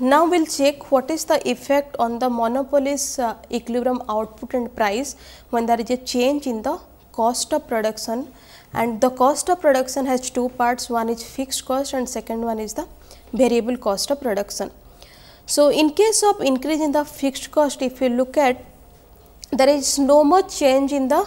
Now we'll check what is the effect on the monopoly's uh, equilibrium output and price when there is a change in the cost of production and the cost of production has two parts one is fixed cost and second one is the variable cost of production. So, in case of increase in the fixed cost if you look at there is no much change in the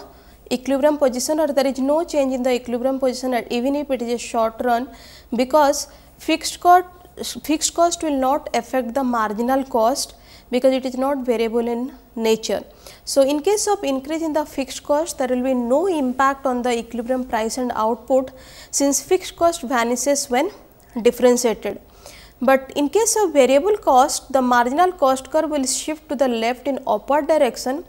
equilibrium position or there is no change in the equilibrium position at even if it is a short run because fixed cost fixed cost will not affect the marginal cost because it is not variable in nature. So, in case of increase in the fixed cost there will be no impact on the equilibrium price and output since fixed cost vanishes when differentiated. But in case of variable cost, the marginal cost curve will shift to the left in upward direction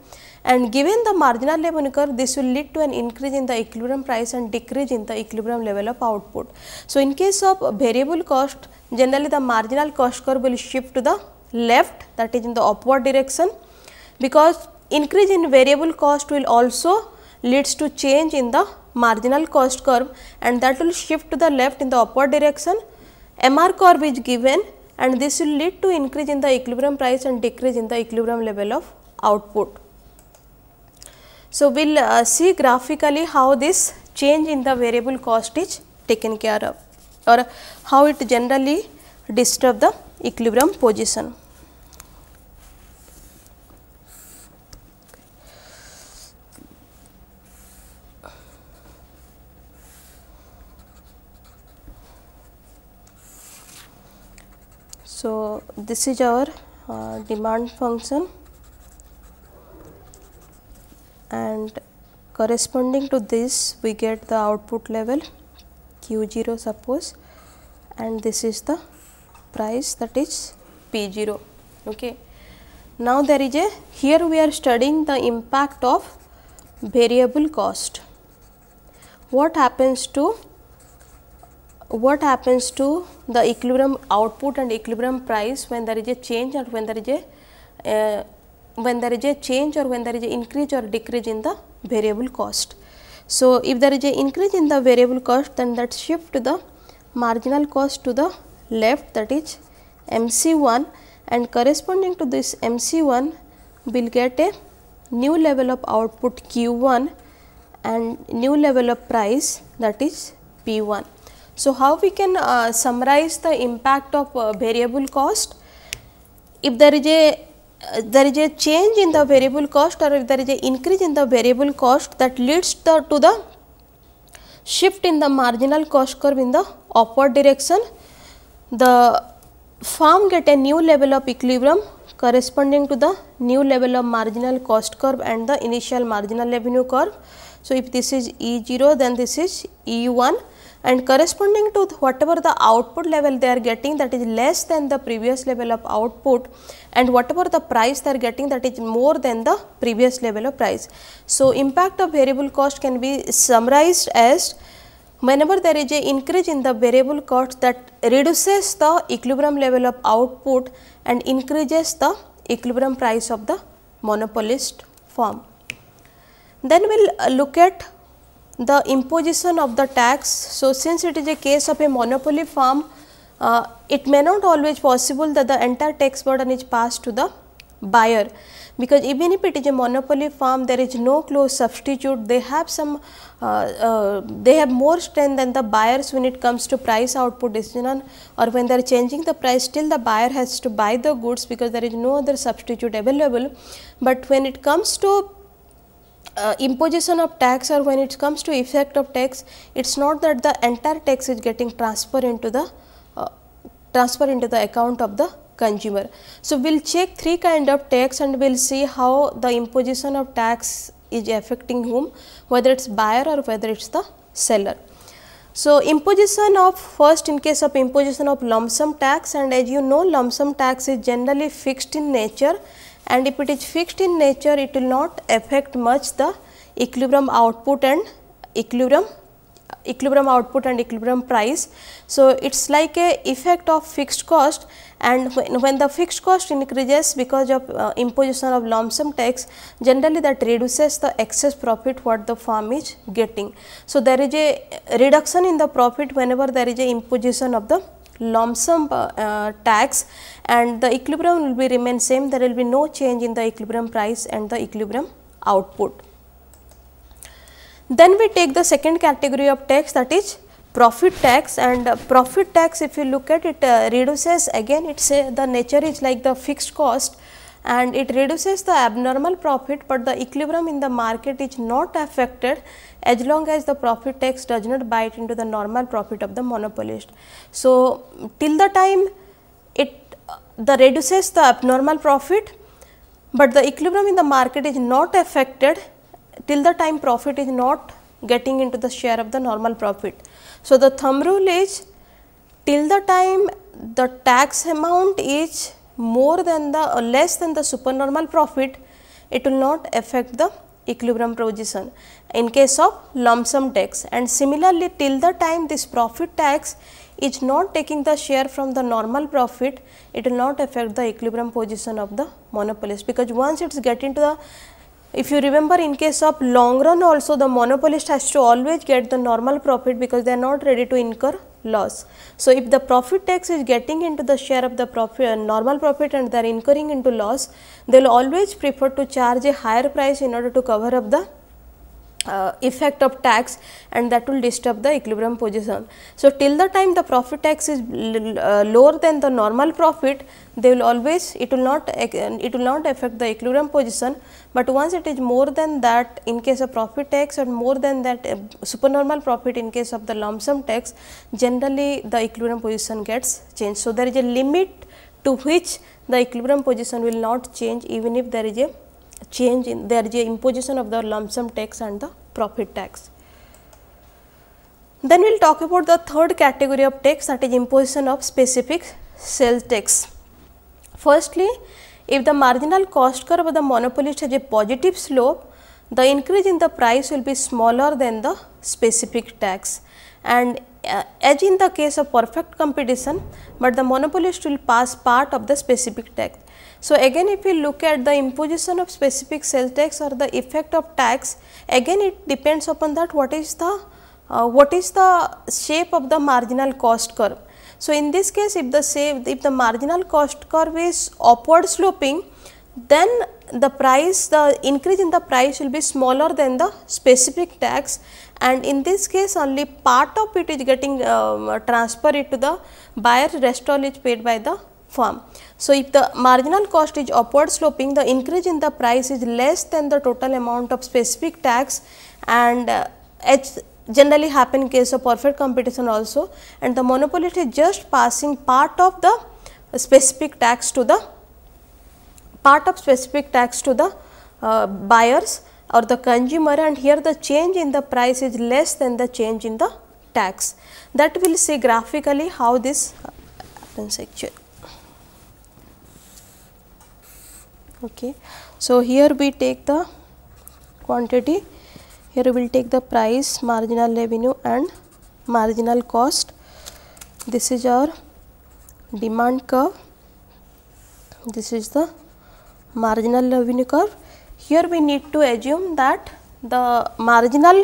and given the marginal level curve, this will lead to an increase in the equilibrium price and decrease in the equilibrium level of output. So, in case of variable cost, generally the marginal cost curve will shift to the left that is in the upward direction because increase in variable cost will also leads to change in the marginal cost curve and that will shift to the left in the upward direction MR curve is given and this will lead to increase in the equilibrium price and decrease in the equilibrium level of output. So, we will uh, see graphically how this change in the variable cost is taken care of or how it generally disturb the equilibrium position. So, this is our uh, demand function and corresponding to this we get the output level Q0 suppose and this is the price that is P0. Okay. Now, there is a here we are studying the impact of variable cost. What happens to what happens to the equilibrium output and equilibrium price when there is a change or when there is a uh, when there is a change or when there is an increase or decrease in the variable cost. So, if there is a increase in the variable cost then that shift to the marginal cost to the left that is MC1 and corresponding to this MC1 will get a new level of output Q1 and new level of price that is P1. So, how we can uh, summarize the impact of uh, variable cost? If there is a uh, there is a change in the variable cost or if there is a increase in the variable cost that leads the, to the shift in the marginal cost curve in the upward direction, the firm get a new level of equilibrium corresponding to the new level of marginal cost curve and the initial marginal revenue curve. So, if this is E0 then this is E1 and corresponding to whatever the output level they are getting that is less than the previous level of output and whatever the price they are getting that is more than the previous level of price. So, impact of variable cost can be summarized as whenever there is a increase in the variable cost that reduces the equilibrium level of output and increases the equilibrium price of the monopolist firm. Then we will uh, look at the imposition of the tax. So, since it is a case of a monopoly firm, uh, it may not always possible that the entire tax burden is passed to the buyer because even if it is a monopoly firm there is no close substitute they have some uh, uh, they have more strength than the buyers when it comes to price output decision or when they are changing the price still the buyer has to buy the goods because there is no other substitute available but when it comes to uh, imposition of tax or when it comes to effect of tax, it is not that the entire tax is getting transferred into the uh, transfer into the account of the consumer. So, we will check three kind of tax and we will see how the imposition of tax is affecting whom, whether it is buyer or whether it is the seller. So, imposition of first in case of imposition of lump sum tax and as you know lump sum tax is generally fixed in nature and if it is fixed in nature it will not affect much the equilibrium output and equilibrium equilibrium output and equilibrium price. So, it is like a effect of fixed cost and when, when the fixed cost increases because of uh, imposition of lump sum tax generally that reduces the excess profit what the firm is getting. So, there is a reduction in the profit whenever there is a imposition of the lump sum uh, tax and the equilibrium will be remain same there will be no change in the equilibrium price and the equilibrium output. Then we take the second category of tax that is profit tax and uh, profit tax if you look at it uh, reduces again it say uh, the nature is like the fixed cost and it reduces the abnormal profit, but the equilibrium in the market is not affected as long as the profit tax does not bite into the normal profit of the monopolist. So, till the time it the reduces the abnormal profit, but the equilibrium in the market is not affected till the time profit is not getting into the share of the normal profit. So, the thumb rule is till the time the tax amount is more than the or less than the supernormal profit, it will not affect the equilibrium position in case of lump sum tax and similarly till the time this profit tax is not taking the share from the normal profit, it will not affect the equilibrium position of the monopolist because once it is get into the if you remember in case of long run also the monopolist has to always get the normal profit because they are not ready to incur loss. So, if the profit tax is getting into the share of the profit, uh, normal profit and they are incurring into loss, they will always prefer to charge a higher price in order to cover up the uh, effect of tax and that will disturb the equilibrium position. So, till the time the profit tax is uh, lower than the normal profit, they will always it will not uh, it will not affect the equilibrium position, but once it is more than that in case of profit tax or more than that uh, supernormal profit in case of the lump sum tax, generally the equilibrium position gets changed. So, there is a limit to which the equilibrium position will not change even if there is a change in there is a imposition of the lump sum tax and the profit tax. Then we will talk about the third category of tax that is imposition of specific sales tax. Firstly, if the marginal cost curve of the monopolist has a positive slope, the increase in the price will be smaller than the specific tax and uh, as in the case of perfect competition, but the monopolist will pass part of the specific tax. So, again if you look at the imposition of specific sales tax or the effect of tax, again it depends upon that what is the uh, what is the shape of the marginal cost curve. So, in this case if the save, if the marginal cost curve is upward sloping, then the price the increase in the price will be smaller than the specific tax and in this case only part of it is getting um, transferred to the buyer rest all is paid by the firm. So, if the marginal cost is upward sloping, the increase in the price is less than the total amount of specific tax and uh, generally happen in case of perfect competition also and the monopolist is just passing part of the specific tax to the part of specific tax to the uh, buyers or the consumer and here the change in the price is less than the change in the tax. That we will see graphically how this happens actually. okay so here we take the quantity here we will take the price marginal revenue and marginal cost this is our demand curve this is the marginal revenue curve here we need to assume that the marginal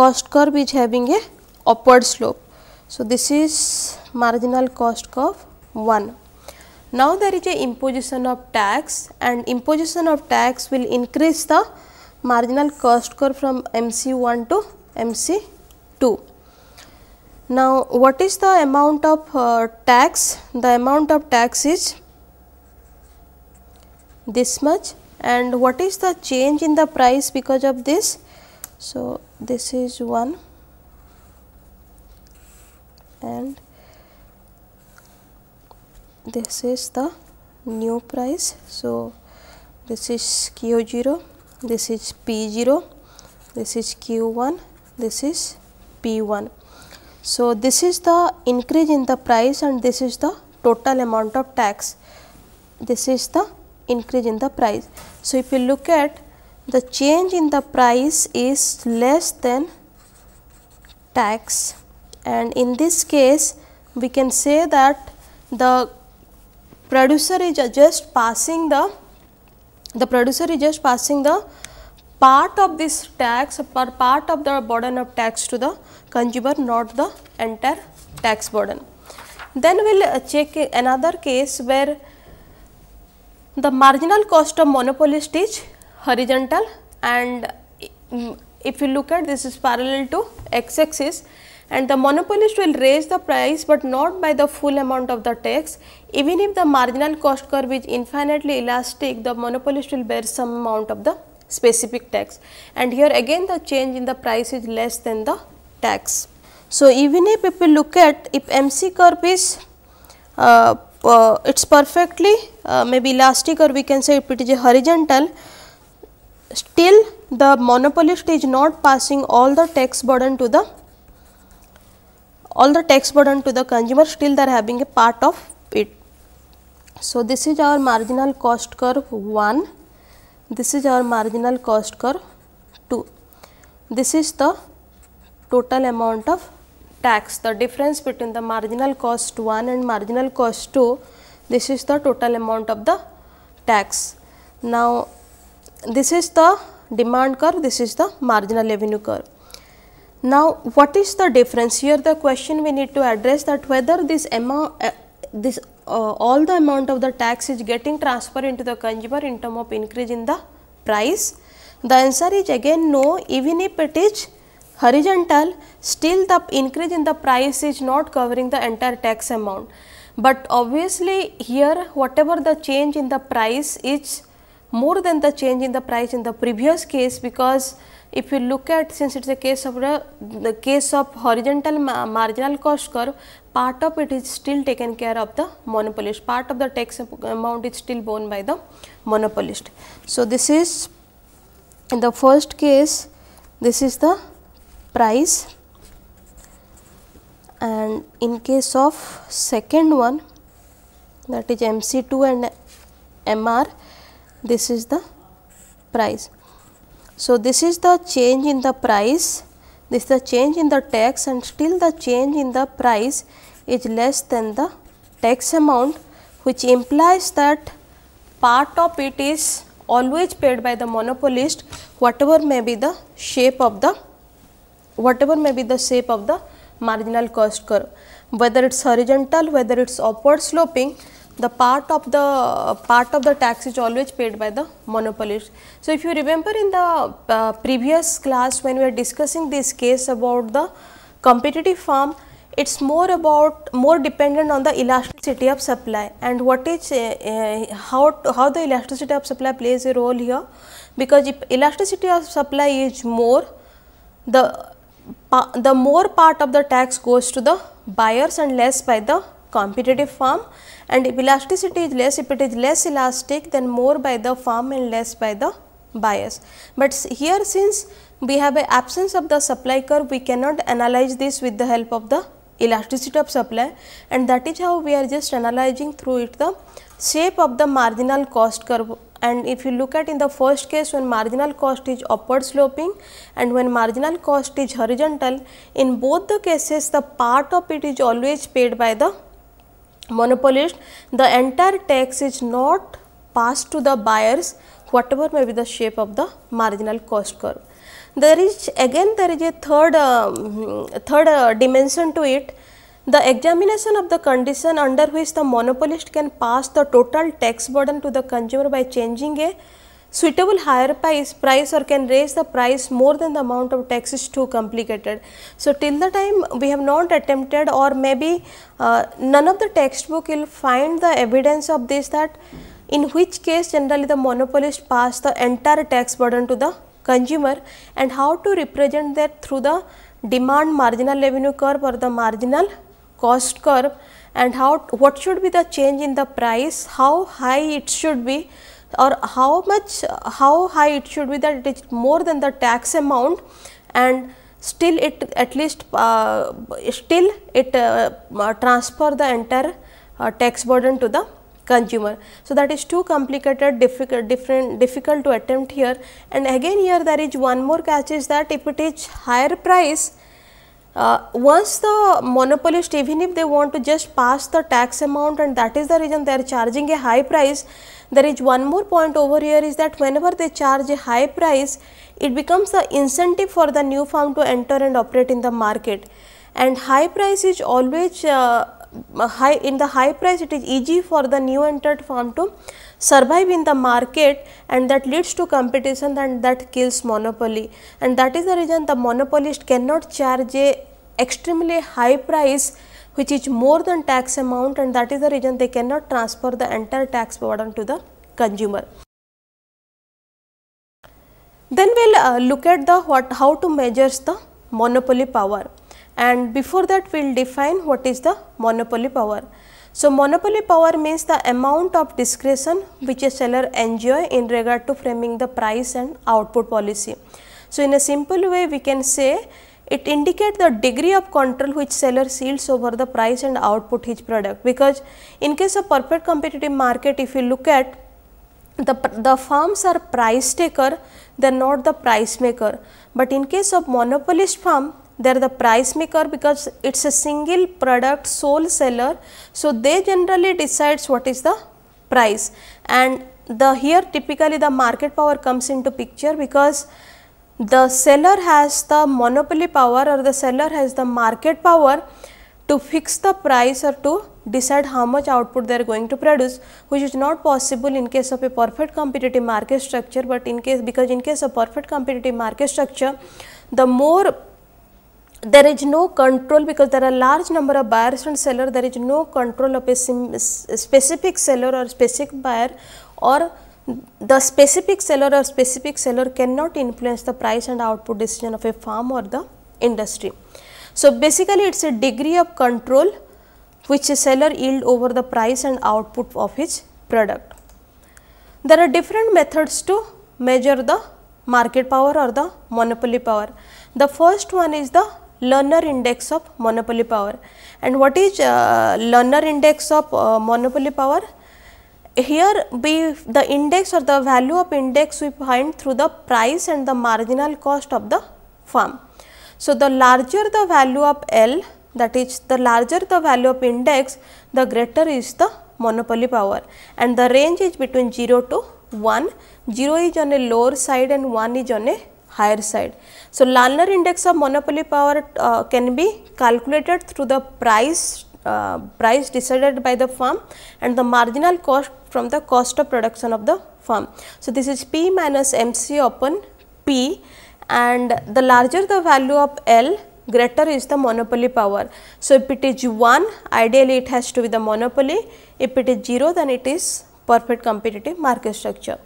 cost curve is having a upward slope so this is marginal cost curve 1 Now there is a imposition of tax and imposition of tax will increase the marginal cost curve from MC1 to MC2. Now what is the amount of uh, tax? The amount of tax is this much and what is the change in the price because of this? So this is 1 and this is the new price so this is q0 this is p0 this is q1 this is p1 so this is the increase in the price and this is the total amount of tax this is the increase in the price so if you look at the change in the price is less than tax and in this case we can say that the producer is just passing the the producer is just passing the part of this tax or part of the burden of tax to the consumer not the entire tax burden. Then we will uh, check another case where the marginal cost of monopolist is horizontal and mm, if you look at this is parallel to x axis and the monopolist will raise the price but not by the full amount of the tax even if the marginal cost curve is infinitely elastic, the monopolist will bear some amount of the specific tax and here again the change in the price is less than the tax. So, even if, if we look at if MC curve is uh, uh, it is perfectly uh, maybe elastic or we can say if it is a horizontal still the monopolist is not passing all the tax burden to the all the tax burden to the consumer still they are having a part of so, this is our marginal cost curve 1, this is our marginal cost curve 2. This is the total amount of tax, the difference between the marginal cost 1 and marginal cost 2, this is the total amount of the tax. Now, this is the demand curve, this is the marginal revenue curve. Now, what is the difference? Here the question we need to address that whether this amount, uh, this uh, all the amount of the tax is getting transferred into the consumer in term of increase in the price? The answer is again no, even if it is horizontal, still the increase in the price is not covering the entire tax amount. But obviously here whatever the change in the price is more than the change in the price in the previous case because if you look at since it is a case of the, the case of horizontal ma marginal cost curve part of it is still taken care of the monopolist, part of the tax amount is still borne by the monopolist. So, this is in the first case this is the price and in case of second one that is MC2 and MR this is the price. So, this is the change in the price this is the change in the tax and still the change in the price is less than the tax amount which implies that part of it is always paid by the monopolist whatever may be the shape of the whatever may be the shape of the marginal cost curve whether it is horizontal whether it is upward sloping the part of the part of the tax is always paid by the monopolist. So, if you remember in the uh, previous class when we are discussing this case about the competitive farm, it is more about more dependent on the elasticity of supply and what is uh, uh how to, how the elasticity of supply plays a role here because if elasticity of supply is more the the more part of the tax goes to the buyers and less by the competitive form and if elasticity is less, if it is less elastic then more by the form and less by the bias. But here since we have a absence of the supply curve we cannot analyze this with the help of the elasticity of supply and that is how we are just analyzing through it the shape of the marginal cost curve and if you look at in the first case when marginal cost is upward sloping and when marginal cost is horizontal in both the cases the part of it is always paid by the monopolist, the entire tax is not passed to the buyers whatever may be the shape of the marginal cost curve. There is again there is a third, um, third uh, dimension to it. The examination of the condition under which the monopolist can pass the total tax burden to the consumer by changing a suitable higher price or can raise the price more than the amount of tax is too complicated. So, till the time we have not attempted or maybe uh, none of the textbook will find the evidence of this that in which case generally the monopolist pass the entire tax burden to the consumer and how to represent that through the demand marginal revenue curve or the marginal cost curve and how what should be the change in the price, how high it should be or how much how high it should be that it is more than the tax amount and still it at least uh, still it uh, uh transfer the entire uh, tax burden to the consumer. So, that is too complicated difficult different difficult to attempt here and again here there is one more catch is that if it is higher price uh, once the monopolist even if they want to just pass the tax amount and that is the reason they are charging a high price, there is one more point over here is that whenever they charge a high price, it becomes the incentive for the new firm to enter and operate in the market. And high price is always uh, high in the high price it is easy for the new entered firm to survive in the market and that leads to competition and that kills monopoly. And that is the reason the monopolist cannot charge a extremely high price which is more than tax amount and that is the reason they cannot transfer the entire tax burden to the consumer. Then we will uh, look at the what how to measure the monopoly power and before that we will define what is the monopoly power. So, monopoly power means the amount of discretion which a seller enjoy in regard to framing the price and output policy. So, in a simple way we can say it indicate the degree of control which seller seals over the price and output his product because in case of perfect competitive market if you look at the, the firms are price taker, they are not the price maker. But in case of monopolist firm, they are the price maker because it is a single product sole seller. So, they generally decides what is the price and the here typically the market power comes into picture because the seller has the monopoly power or the seller has the market power to fix the price or to decide how much output they are going to produce which is not possible in case of a perfect competitive market structure, but in case because in case of perfect competitive market structure the more there is no control because there are large number of buyers and seller there is no control of a specific seller or specific buyer or the specific seller or specific seller cannot influence the price and output decision of a farm or the industry. So, basically it is a degree of control which a seller yield over the price and output of his product. There are different methods to measure the market power or the monopoly power. The first one is the learner index of monopoly power. And what is uh, learner index of uh, monopoly power? Here we the index or the value of index we find through the price and the marginal cost of the firm. So, the larger the value of L that is the larger the value of index the greater is the monopoly power and the range is between 0 to 1, 0 is on a lower side and 1 is on a higher side. So, Lerner index of monopoly power uh, can be calculated through the price uh, price decided by the firm and the marginal cost from the cost of production of the firm. So, this is P minus MC upon P and the larger the value of L greater is the monopoly power. So, if it is 1 ideally it has to be the monopoly, if it is 0 then it is perfect competitive market structure.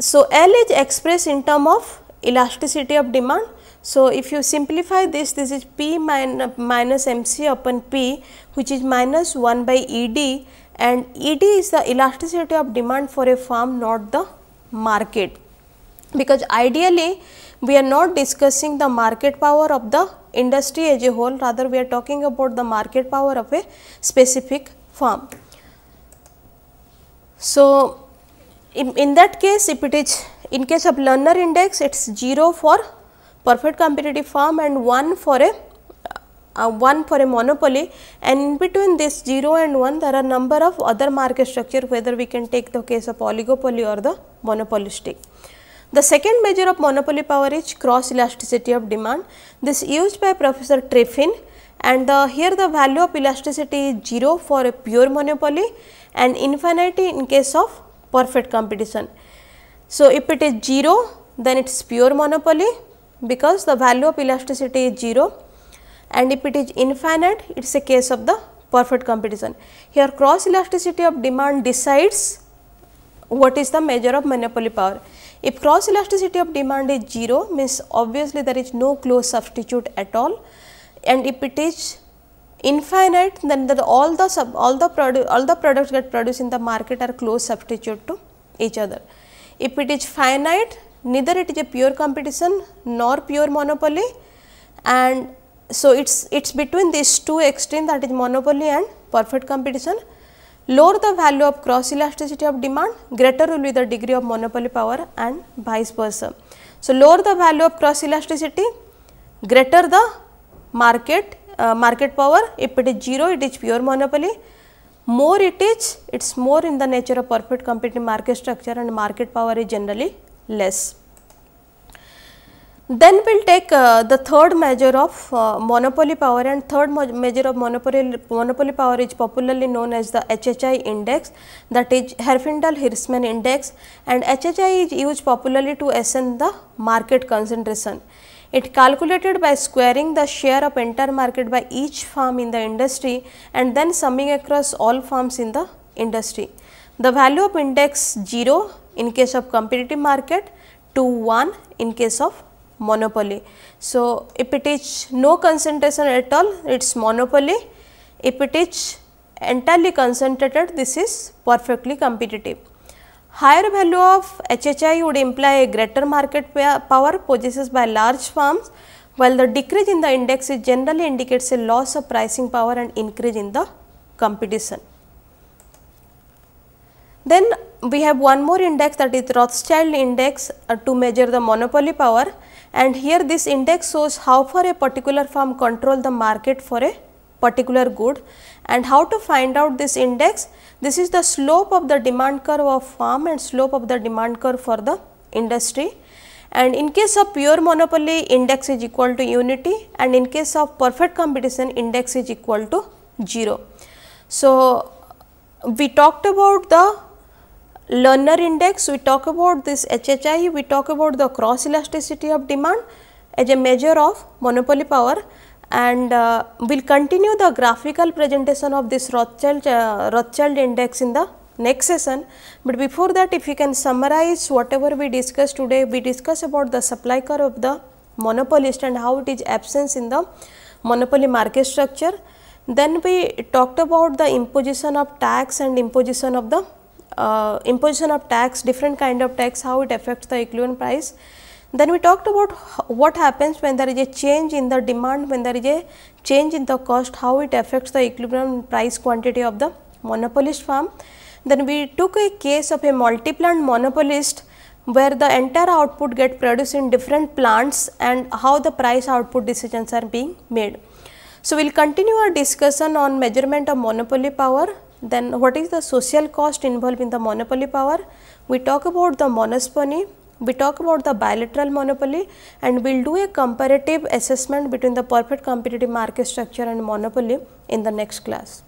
So, L is expressed in term of elasticity of demand. So, if you simplify this, this is P min minus MC upon P which is minus 1 by ED and ED is the elasticity of demand for a firm not the market because ideally we are not discussing the market power of the industry as a whole rather we are talking about the market power of a specific firm. So, in, in that case if it is in case of learner index, it is 0 for perfect competitive firm and 1 for a uh, 1 for a monopoly and between this 0 and 1 there are number of other market structure whether we can take the case of oligopoly or the monopolistic. The second measure of monopoly power is cross elasticity of demand. This used by Professor Trefin and the, here the value of elasticity is 0 for a pure monopoly and infinity in case of perfect competition. So, if it is 0 then it is pure monopoly because the value of elasticity is 0 and if it is infinite it is a case of the perfect competition. Here cross elasticity of demand decides what is the measure of monopoly power. If cross elasticity of demand is 0 means obviously there is no close substitute at all and if it is infinite then all the sub, all the all the products get produced in the market are close substitute to each other. If it is finite, neither it is a pure competition nor pure monopoly and so it's it's between these two extremes that is monopoly and perfect competition. Lower the value of cross elasticity of demand, greater will be the degree of monopoly power and vice versa. So, lower the value of cross elasticity, greater the market uh, market power. If it is 0, it is pure monopoly more it is, it is more in the nature of perfect competitive market structure and market power is generally less. Then we will take uh, the third measure of uh, monopoly power and third measure of monopoly, monopoly power is popularly known as the HHI index that is Herfindahl-Hirschman index and HHI is used popularly to ascend the market concentration. It calculated by squaring the share of entire market by each firm in the industry and then summing across all firms in the industry. The value of index 0 in case of competitive market to 1 in case of monopoly. So, if it is no concentration at all it is monopoly, if it is entirely concentrated this is perfectly competitive. Higher value of HHI would imply a greater market power possesses by large firms, while the decrease in the index is generally indicates a loss of pricing power and increase in the competition. Then we have one more index that is Rothschild index uh, to measure the monopoly power and here this index shows how far a particular firm control the market for a particular good and how to find out this index this is the slope of the demand curve of farm and slope of the demand curve for the industry and in case of pure monopoly index is equal to unity and in case of perfect competition index is equal to 0. So, we talked about the learner index, we talk about this HHI, we talk about the cross elasticity of demand as a measure of monopoly power and uh, we will continue the graphical presentation of this Rothschild, uh, Rothschild index in the next session. But before that if you can summarize whatever we discussed today, we discussed about the supply curve of the monopolist and how it is absence in the monopoly market structure. Then we talked about the imposition of tax and imposition of the uh, imposition of tax, different kind of tax, how it affects the equilibrium price. Then we talked about what happens when there is a change in the demand, when there is a change in the cost, how it affects the equilibrium price quantity of the monopolist firm. Then we took a case of a multi-plant monopolist where the entire output get produced in different plants and how the price output decisions are being made. So, we will continue our discussion on measurement of monopoly power, then what is the social cost involved in the monopoly power. We talk about the monospony, we talk about the bilateral monopoly and we will do a comparative assessment between the perfect competitive market structure and monopoly in the next class.